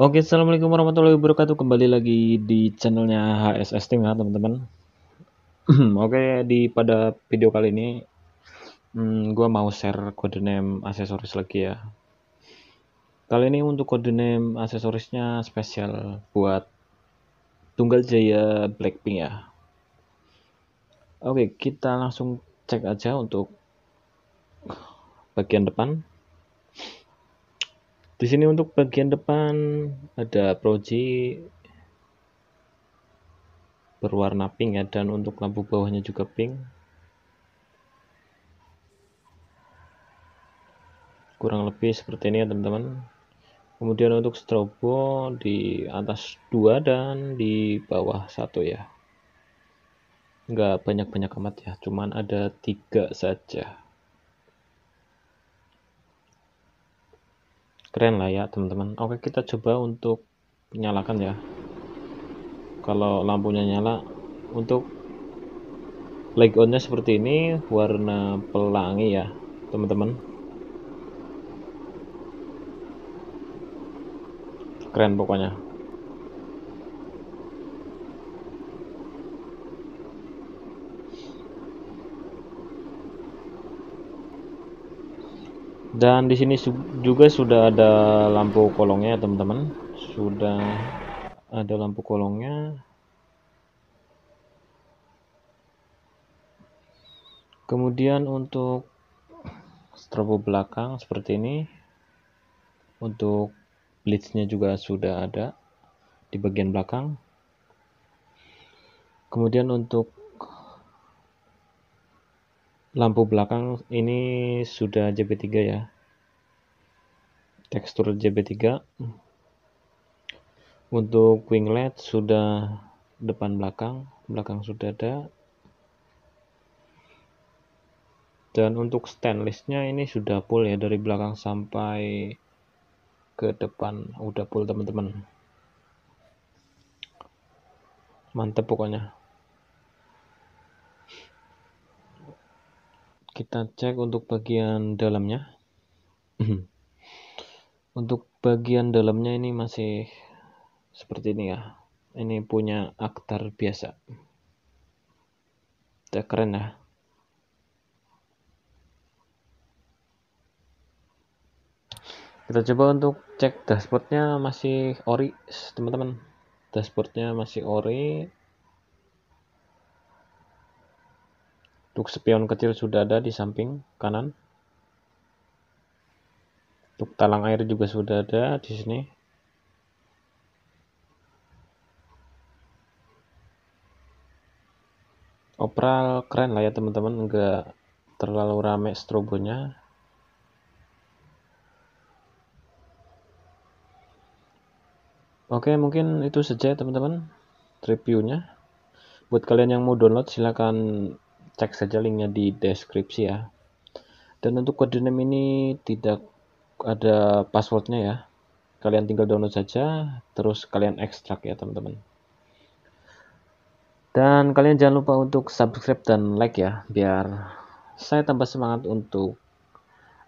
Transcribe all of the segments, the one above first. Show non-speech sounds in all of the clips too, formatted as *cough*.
Oke, assalamualaikum warahmatullahi wabarakatuh. Kembali lagi di channelnya HSS Team ya, teman-teman. *clears throat* Oke, di pada video kali ini, hmm, gue mau share kode name aksesoris lagi ya. Kali ini untuk kode name aksesorisnya spesial buat Tunggal Jaya Blackpink ya. Oke, kita langsung cek aja untuk bagian depan. Di sini untuk bagian depan ada proji berwarna pink ya dan untuk lampu bawahnya juga pink. Kurang lebih seperti ini ya teman-teman. Kemudian untuk strobo di atas dua dan di bawah satu ya nggak banyak-banyak amat ya, cuman ada tiga saja. Keren lah ya teman-teman. Oke kita coba untuk nyalakan ya. Kalau lampunya nyala, untuk leg onnya seperti ini warna pelangi ya teman-teman. Keren pokoknya. dan di sini juga sudah ada lampu kolongnya teman-teman sudah ada lampu kolongnya kemudian untuk strobo belakang seperti ini untuk blitznya juga sudah ada di bagian belakang kemudian untuk lampu belakang ini sudah JB3 ya tekstur JB3 untuk winglet sudah depan belakang belakang sudah ada dan untuk stainlessnya ini sudah full ya dari belakang sampai ke depan udah full teman-teman mantep pokoknya kita cek untuk bagian dalamnya *clears throat* untuk bagian dalamnya ini masih seperti ini ya ini punya aktar biasa udah keren ya kita coba untuk cek dashboardnya masih ori teman-teman dashboardnya masih ori Untuk spion kecil sudah ada di samping kanan. Untuk talang air juga sudah ada di sini. Operal keren lah ya teman-teman, nggak terlalu rame strobonya. Oke, mungkin itu saja teman-teman reviewnya. Buat kalian yang mau download silahkan cek saja linknya di deskripsi ya dan untuk kode name ini tidak ada passwordnya ya kalian tinggal download saja terus kalian ekstrak ya teman-teman dan kalian jangan lupa untuk subscribe dan like ya biar saya tambah semangat untuk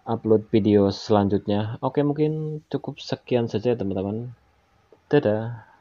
upload video selanjutnya oke mungkin cukup sekian saja ya, teman-teman dadah